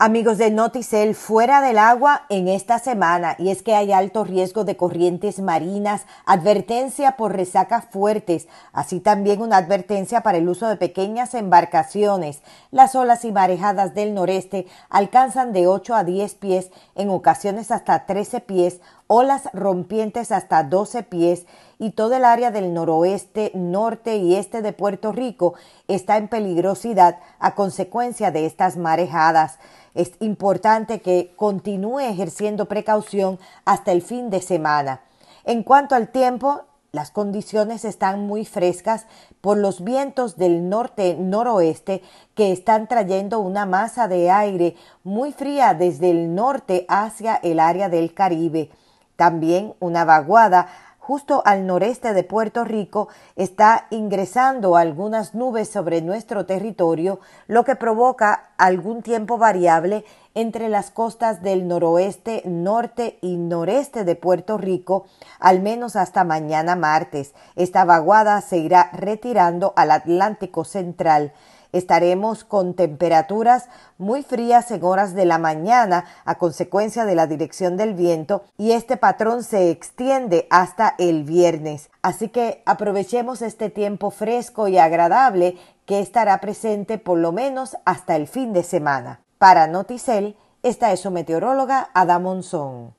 Amigos de Noticel, fuera del agua en esta semana, y es que hay alto riesgo de corrientes marinas, advertencia por resacas fuertes, así también una advertencia para el uso de pequeñas embarcaciones. Las olas y marejadas del noreste alcanzan de 8 a 10 pies, en ocasiones hasta 13 pies, olas rompientes hasta 12 pies y todo el área del noroeste, norte y este de Puerto Rico está en peligrosidad a consecuencia de estas marejadas. Es importante que continúe ejerciendo precaución hasta el fin de semana. En cuanto al tiempo, las condiciones están muy frescas por los vientos del norte-noroeste que están trayendo una masa de aire muy fría desde el norte hacia el área del Caribe. También una vaguada justo al noreste de Puerto Rico está ingresando algunas nubes sobre nuestro territorio, lo que provoca algún tiempo variable entre las costas del noroeste, norte y noreste de Puerto Rico, al menos hasta mañana martes. Esta vaguada se irá retirando al Atlántico Central. Estaremos con temperaturas muy frías en horas de la mañana a consecuencia de la dirección del viento y este patrón se extiende hasta el viernes. Así que aprovechemos este tiempo fresco y agradable que estará presente por lo menos hasta el fin de semana. Para Noticel, esta es su meteoróloga Adam Monzón.